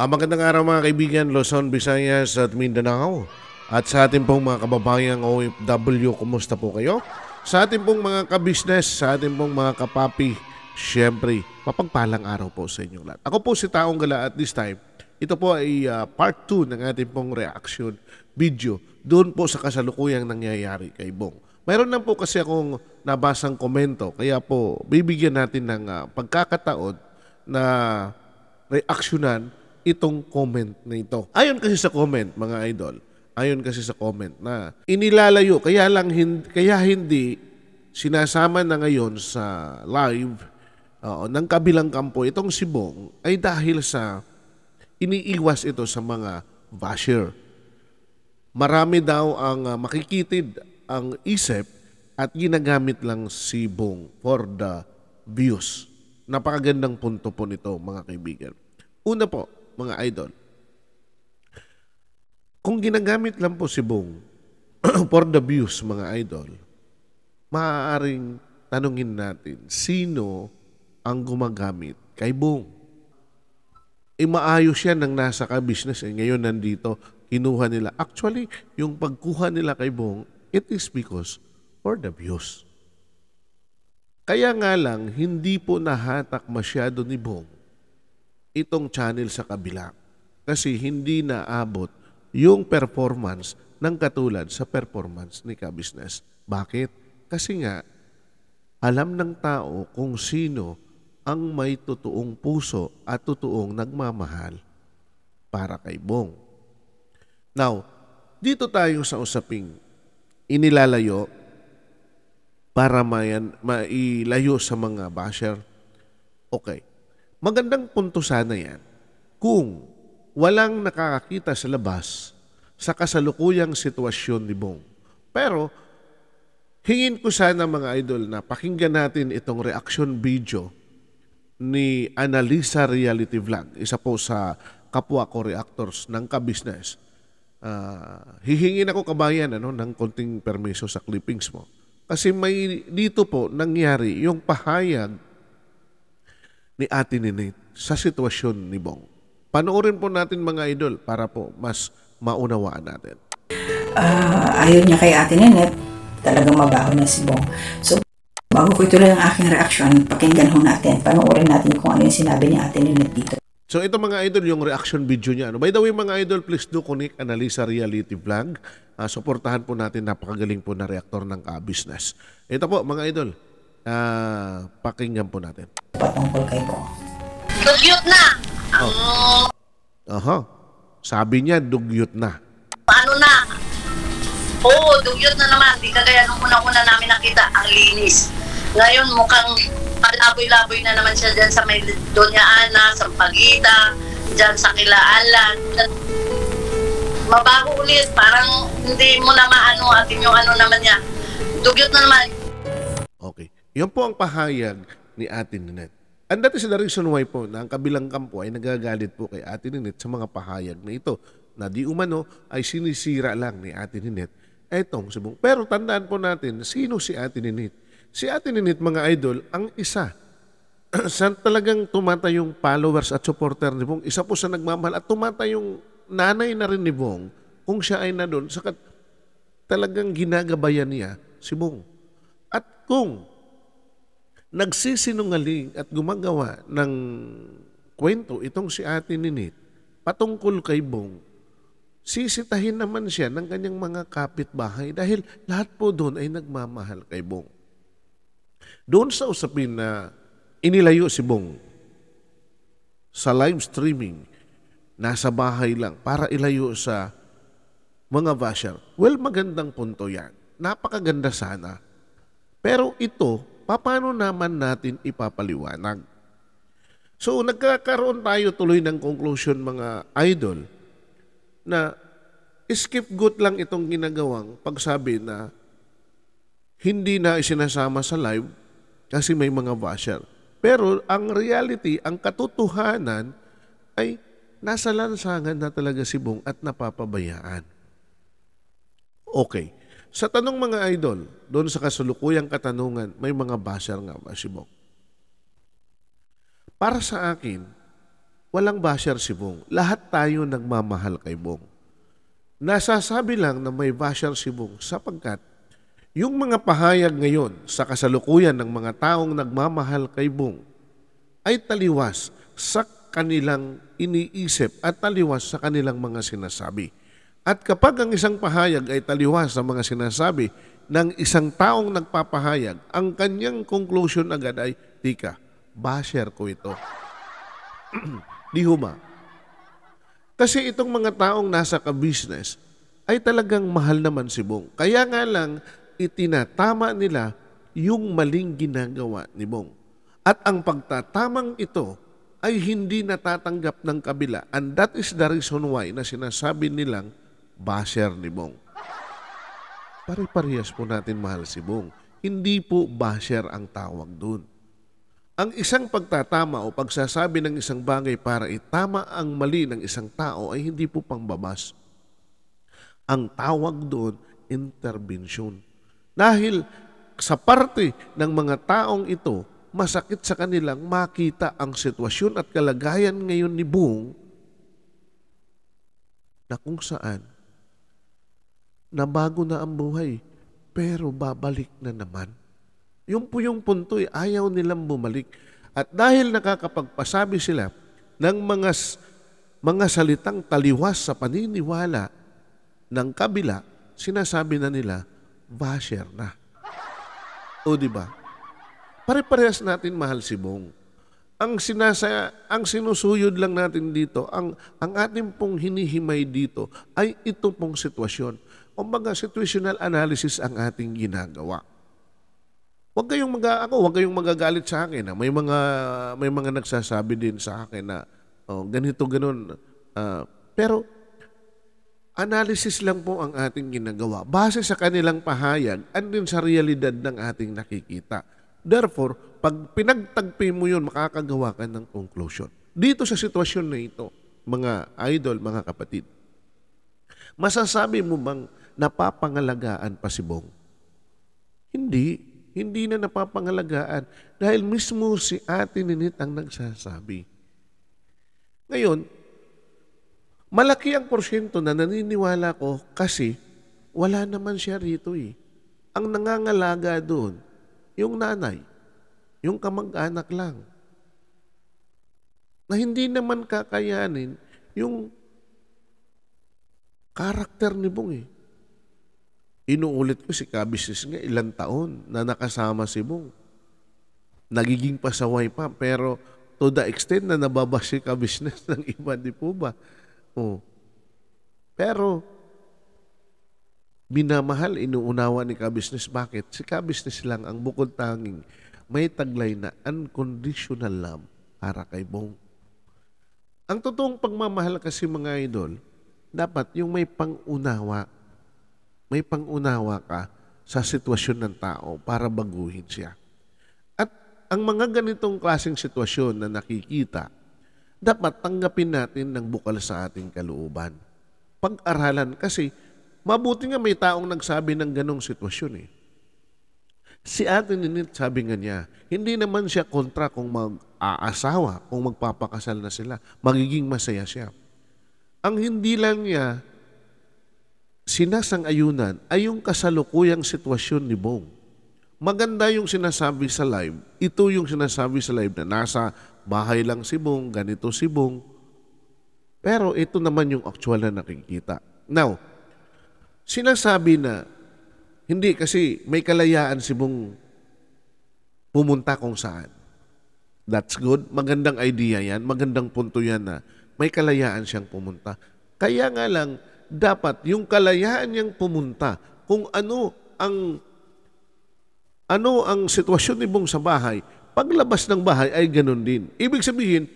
Ah, magandang araw mga kaibigan, Luzon, Visayas at Mindanao. At sa ating pong mga kababayang OFW, kumusta po kayo? Sa ating pong mga kabisnes, sa ating pong mga kapapi, syempre, mapagpalang araw po sa inyong lahat. Ako po si Taong Gala at this time, ito po ay uh, part 2 ng ating pong reaction video doon po sa kasalukuyang nangyayari kay Bong. Mayroon lang po kasi akong nabasang komento, kaya po bibigyan natin ng uh, pagkakataon na reaksyonan itong comment na ito. Ayon kasi sa comment, mga idol, ayon kasi sa comment na inilalayo, kaya, lang hindi, kaya hindi sinasama na ngayon sa live uh, ng kabilang kampo itong si Bong ay dahil sa iniiwas ito sa mga basher. Marami daw ang ah, makikitid ang isip at ginagamit lang si Bong for the views. Napakagandang punto po nito mga kaibigan. Una po, mga idol. Kung ginagamit lang po si Bong for the views, mga idol, maaaring tanungin natin, sino ang gumagamit kay Bong? E maayos yan nang nasa ka-business. Eh, ngayon nandito, kinuha nila. Actually, yung pagkuha nila kay Bong, it is because for the views. Kaya nga lang, hindi po nahatak masyado ni Bong itong channel sa kabila kasi hindi naabot yung performance ng katulad sa performance ni Kabusiness. Bakit? Kasi nga, alam ng tao kung sino ang may totoong puso at totoong nagmamahal para kay Bong. Now, dito tayo sa usaping inilalayo para mayan, mailayo sa mga basher. Okay. Magandang punto sana yan kung walang nakakakita sa labas sa kasalukuyang sitwasyon ni Bong. Pero hingin ko sana mga idol na pakinggan natin itong reaction video ni Analisa Reality Vlog, isa po sa kapwa ko reactors ng ka-business. Uh, hihingin ako kabayan ano, ng konting permiso sa clippings mo. Kasi may dito po nangyari yung pahayag ni Ate Ninit sa sitwasyon ni Bong. Panoorin po natin mga idol para po mas maunawaan natin. Uh, ayaw niya kay Ate Ninit, talagang mabaho na si Bong. So, bago ko ituloy ang aking reaksyon, pakinggan ho natin. Panoorin natin kung ano yung sinabi ni Ate Ninit dito. So ito mga idol, yung reaction video niya. Ano? By the way mga idol, please do connect Analisa Reality Vlog. Uh, ah, supportahan po natin, napakagaling po na reactor ng uh, business. Ito po mga idol, Uh, pakinggan po natin. Patungkol kay ko. Dugyot na! Oh. Ang... Oh. Aha. Sabi niya, dugyot na. Paano na? Oo, dugyot na naman. Di kagaya nung una-una namin nakita, ang linis. Ngayon, mukhang palaboy-laboy na naman siya dyan sa may Doña Ana, sa Pagita, dyan sa Kilaalan. Mabago ulit, parang hindi mo na maano atin yung ano naman niya. Dugyot na naman, yun po ang pahayag ni Ate Ninette. And that is the reason why po na ang kabilang kampo ay nagagalit po kay Ate Ninette sa mga pahayag na ito na di umano ay sinisira lang ni Ate Ninette etong subong. Pero tandaan po natin, sino si Ate Ninette? Si Ate Ninette mga idol, ang isa saan talagang tumata yung followers at supporter ni Bong? Isa po sa nagmamahal at tumata yung nanay na rin ni Bong kung siya ay na doon. Sakat talagang ginagabayan niya si Bong. At kung nagsisinungaling at gumagawa ng kwento itong si Ate Ninit patungkol kay Bong, sisitahin naman siya ng kanyang mga kapitbahay dahil lahat po doon ay nagmamahal kay Bong. Doon sa usapin na inilayo si Bong sa live streaming, nasa bahay lang para ilayo sa mga basher. Well, magandang punto yan. Napakaganda sana. Pero ito, paano naman natin ipapaliwanag? So nagkakaroon tayo tuloy ng conclusion mga idol na skip scapegoat lang itong ginagawang pagsabi na hindi na isinasama sa live kasi may mga basher. Pero ang reality, ang katotohanan ay nasa lansangan na talaga si Bong at napapabayaan. Okay. Sa tanong mga idol, doon sa kasalukuyang katanungan, may mga basher nga ba si Bong? Para sa akin, walang basher si Bong. Lahat tayo nagmamahal kay Bong. Nasasabi lang na may basher si Bong sapagkat yung mga pahayag ngayon sa kasalukuyan ng mga taong nagmamahal kay Bong ay taliwas sa kanilang iniisip at taliwas sa kanilang mga sinasabi. At kapag ang isang pahayag ay taliwas sa mga sinasabi ng isang taong nagpapahayag, ang kanyang conclusion agad ay, Tika, basher ko ito. Di huma. Kasi itong mga taong nasa ka-business ay talagang mahal naman si Bong. Kaya nga lang, itinatama nila yung maling ginagawa ni Bong. At ang pagtatamang ito ay hindi natatanggap ng kabila. And that is the reason why na sinasabi nilang basher ni Bong. Pare-parehas po natin mahal si Bong. Hindi po basher ang tawag doon. Ang isang pagtatama o pagsasabi ng isang bagay para itama ang mali ng isang tao ay hindi po pangbabas. Ang tawag doon, intervention. Dahil sa parte ng mga taong ito, masakit sa kanilang makita ang sitwasyon at kalagayan ngayon ni Bung na kung saan na bago na ang buhay, pero babalik na naman. Yung po yung punto eh, ayaw nilang bumalik. At dahil nakakapagpasabi sila ng mga, mga salitang taliwas sa paniniwala ng kabila, sinasabi na nila, basher na. O di ba? Pare-parehas natin mahal si Bong. Ang sinasa ang sinusuyod lang natin dito, ang ang ating pong hinihimay dito ay ito pong sitwasyon o mga situational analysis ang ating ginagawa. Huwag kayong mag ako, huwag kayong magagalit sa akin. Ha? Ah. May mga may mga nagsasabi din sa akin na oh, ganito ganun. Uh, pero analysis lang po ang ating ginagawa. Base sa kanilang pahayag, andin sa realidad ng ating nakikita. Therefore, pag pinagtagpi mo yun, makakagawa ka ng conclusion. Dito sa sitwasyon na ito, mga idol, mga kapatid, masasabi mo bang napapangalagaan pa si Bong? Hindi. Hindi na napapangalagaan. Dahil mismo si Ate Ninit ang nagsasabi. Ngayon, malaki ang porsyento na naniniwala ko kasi wala naman siya rito eh. Ang nangangalaga doon, yung nanay, yung kamag-anak lang na hindi naman kakayanin yung karakter ni Bong eh. Inuulit ko si Kabisis nga ilang taon na nakasama si Bong. Nagiging pasaway pa pero to the extent na nababas si Kabisnes ng iba, di po ba? Oh. Pero minamahal, inuunawa ni Kabisnes. Bakit? Si Kabisnes lang ang bukod tanging may taglay na unconditional love para kay Bong. Ang totoong pagmamahal kasi mga idol, dapat yung may pangunawa may pangunawa ka sa sitwasyon ng tao para baguhin siya. At ang mga ganitong klaseng sitwasyon na nakikita, dapat tanggapin natin ng bukal sa ating kalooban. Pag-aralan kasi, mabuti nga may taong nagsabi ng ganong sitwasyon eh. Si Ate Ninit, sabi nga niya, hindi naman siya kontra kung mag-aasawa, kung magpapakasal na sila. Magiging masaya siya. Ang hindi lang niya sinasang-ayunan ay yung kasalukuyang sitwasyon ni Bong. Maganda yung sinasabi sa live. Ito yung sinasabi sa live na nasa bahay lang si Bong, ganito si Bong. Pero ito naman yung actual na nakikita. Now, sinasabi na hindi kasi may kalayaan si Bong pumunta kung saan. That's good. Magandang idea yan. Magandang punto yan na may kalayaan siyang pumunta. Kaya nga lang, dapat yung kalayaan niyang pumunta kung ano ang ano ang sitwasyon ni Bong sa bahay, paglabas ng bahay ay ganun din. Ibig sabihin,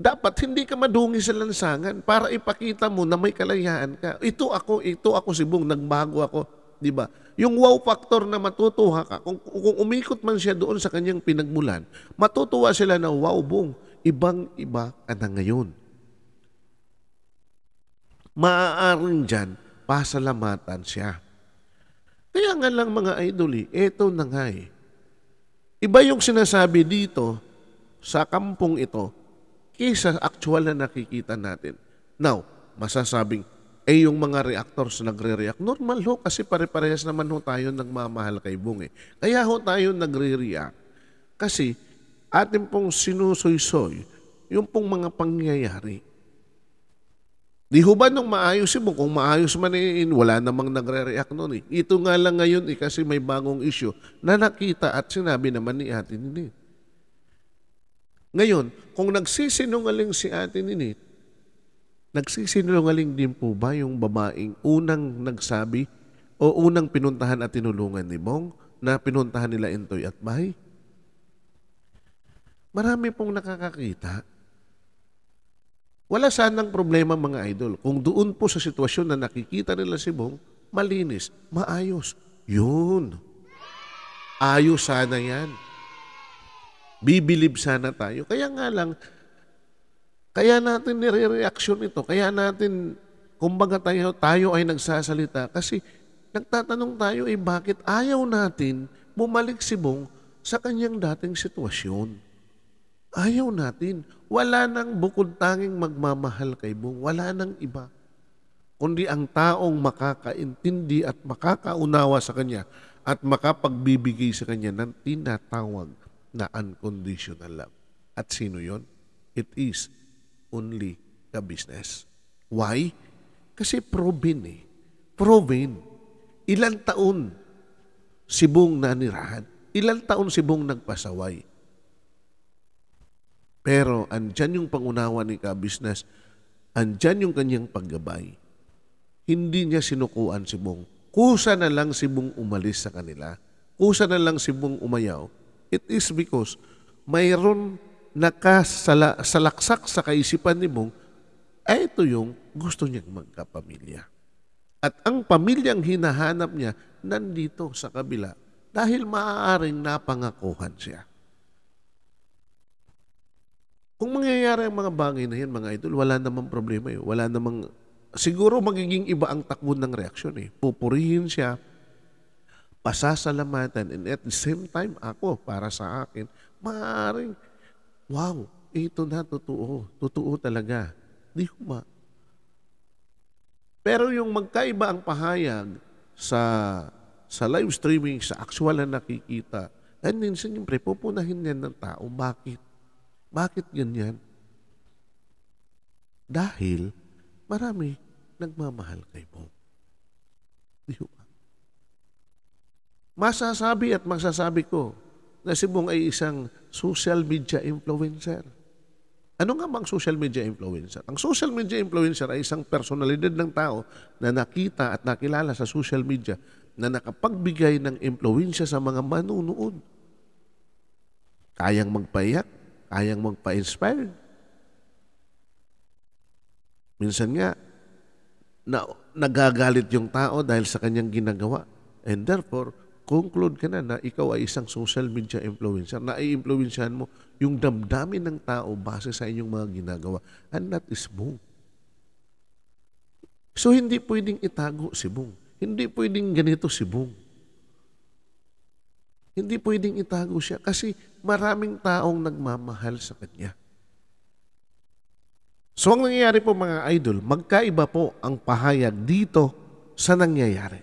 dapat hindi ka madungi sa lansangan para ipakita mo na may kalayaan ka. Ito ako, ito ako si Bong, nagbago ako. Di ba? Yung wow factor na matutuwa ka, kung, kung umikot man siya doon sa kanyang pinagmulan, matutuwa sila na wow, Bong, ibang-iba ka na ngayon maaaring dyan, pasalamatan siya. Kaya nga lang mga idoli, eto na nga eh. Iba yung sinasabi dito sa kampong ito kaysa actual na nakikita natin. Now, masasabing, eh yung mga reactors nagre-react. Normal ho, kasi pare-parehas naman ho tayo nagmamahal kay Bung eh. Kaya ho tayo nagre-react. Kasi atin pong sinusoy-soy yung pong mga pangyayari Di ho ba nung maayos yun? Kung maayos man eh, yun, wala namang nagre-react noon eh. Ito nga lang ngayon eh, kasi may bagong issue na nakita at sinabi naman ni Ate Ninit. Ngayon, kung nagsisinungaling si Ate Ninit, nagsisinungaling din po ba yung babaeng unang nagsabi o unang pinuntahan at tinulungan ni Bong na pinuntahan nila Intoy at Bahay? Marami pong nakakakita wala sanang problema mga idol. Kung doon po sa sitwasyon na nakikita nila si Bong, malinis, maayos. Yun. Ayos sana yan. Bibilib sana tayo. Kaya nga lang, kaya natin nire-reaction ito. Kaya natin, kumbaga tayo, tayo ay nagsasalita. Kasi nagtatanong tayo, eh bakit ayaw natin bumalik si Bong sa kanyang dating sitwasyon? Ayaw natin. Wala nang bukod tanging magmamahal kay Bong. Wala nang iba. Kundi ang taong makakaintindi at makakaunawa sa Kanya at makapagbibigay sa Kanya ng tinatawag na unconditional love. At sino yon? It is only the business. Why? Kasi proven eh. Proven. Ilang taon si Bong nanirahan. Ilang taon si Bong nagpasaway pero andyan yung pangunawa ni ka-business, andyan yung kanyang paggabay. Hindi niya sinukuan si Bong. Kusa na lang si Bong umalis sa kanila. Kusa na lang si Bong umayaw. It is because mayroon nakasalaksak sa kaisipan ni Bong, ay eh, ito yung gusto niyang magkapamilya. At ang pamilyang hinahanap niya nandito sa kabila dahil maaaring napangakuhan siya. Kung mangyayari ang mga bagay na yan, mga idol, wala namang problema eh. Wala namang, siguro magiging iba ang takbo ng reaksyon eh. Pupurihin siya, pasasalamatan, and at the same time, ako, para sa akin, maaaring, wow, ito na totoo. Totoo talaga. Di ko ba? Pero yung magkaiba ang pahayag sa sa live streaming, sa actual na nakikita, and minsan yung pupunahin yan ng tao. Bakit? Bakit ganyan? Dahil marami nagmamahal kay mo. Di ba? Masasabi at masasabi ko na si Bong ay isang social media influencer. Ano nga bang social media influencer? Ang social media influencer ay isang personalidad ng tao na nakita at nakilala sa social media na nakapagbigay ng impluensya sa mga manunood. Kayang magpayak, kayang magpa-inspire. Minsan nga, na, nagagalit yung tao dahil sa kanyang ginagawa. And therefore, conclude ka na na ikaw ay isang social media influencer na i-influensyahan mo yung damdamin ng tao base sa inyong mga ginagawa. And that is Bung. So, hindi pwedeng itago si Bung. Hindi pwedeng ganito si Bung. Hindi pwedeng itago siya kasi maraming taong nagmamahal sa kanya. So ang nangyayari po mga idol, magkaiba po ang pahayag dito sa nangyayari.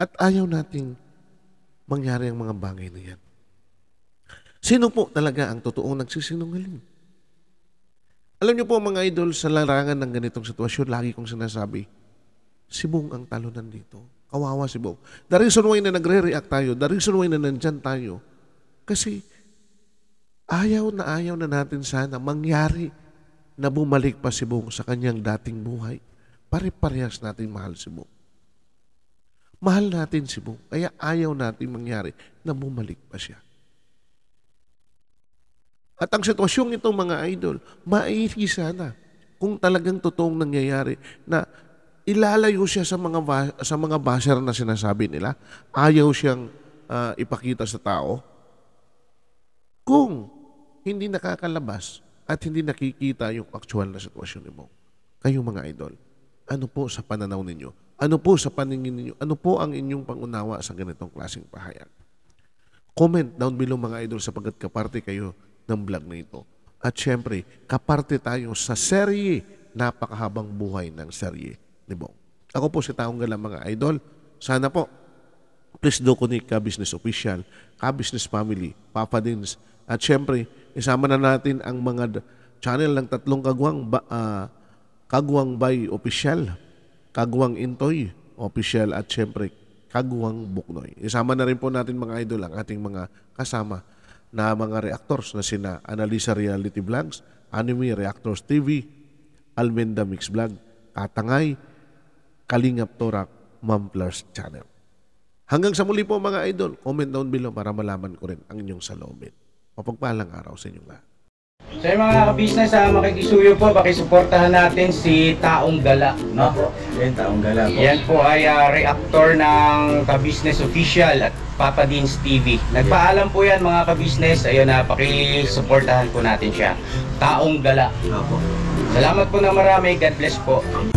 At ayaw nating mangyari ang mga bagay na yan. Sino po talaga ang totoong nagsisinungaling? Alam niyo po mga idol, sa larangan ng ganitong sitwasyon, lagi kong sinasabi, sibong ang talunan dito. Kawawa si Bob. The reason why na nagre-react tayo, the reason why na nandyan tayo, kasi ayaw na ayaw na natin sana mangyari na bumalik pa si Bob sa kanyang dating buhay. Pare-parehas natin mahal si Bob. Mahal natin si Bob, kaya ayaw natin mangyari na bumalik pa siya. At ang sitwasyong ito mga idol, mairi sana kung talagang totoong nangyayari na ilalayo siya sa mga sa mga basher na sinasabi nila. Ayaw siyang uh, ipakita sa tao. Kung hindi nakakalabas at hindi nakikita yung actual na sitwasyon ni Bong. Kayong mga idol, ano po sa pananaw ninyo? Ano po sa paningin ninyo? Ano po ang inyong pangunawa sa ganitong klaseng pahayag? Comment down below mga idol sapagkat kaparte kayo ng vlog na ito. At syempre, kaparte tayo sa serye, napakahabang buhay ng serye Libong. Ako po si Taong Galang mga idol. Sana po, please do connect ka business official, ka business family, Papa Dins. At syempre, isama na natin ang mga channel ng tatlong kagwang ba, uh, kagwang bay official, kagwang intoy official at syempre kagwang buknoy. Isama na rin po natin mga idol ang ating mga kasama na mga reactors na sina Analisa Reality Vlogs, Anime Reactors TV, Almenda Mix Vlog, Katangay, Kalingap Torak Mumblers Channel. Hanggang sa muli po mga idol, comment down below para malaman ko rin ang inyong saloobin. Mapagpalang araw sa inyong lahat. So mga kabisnes, business ah, makikisuyo po, pakisuportahan natin si Taong Gala. No? Yan, taong gala po. Yan po ay ah, reactor ng Kabisnes official at Papa Deans TV. Nagpaalam po yan mga kabisnes, business ayun na, ah, pakisuportahan po natin siya. Taong Gala. Opo. Salamat po na marami, God bless po.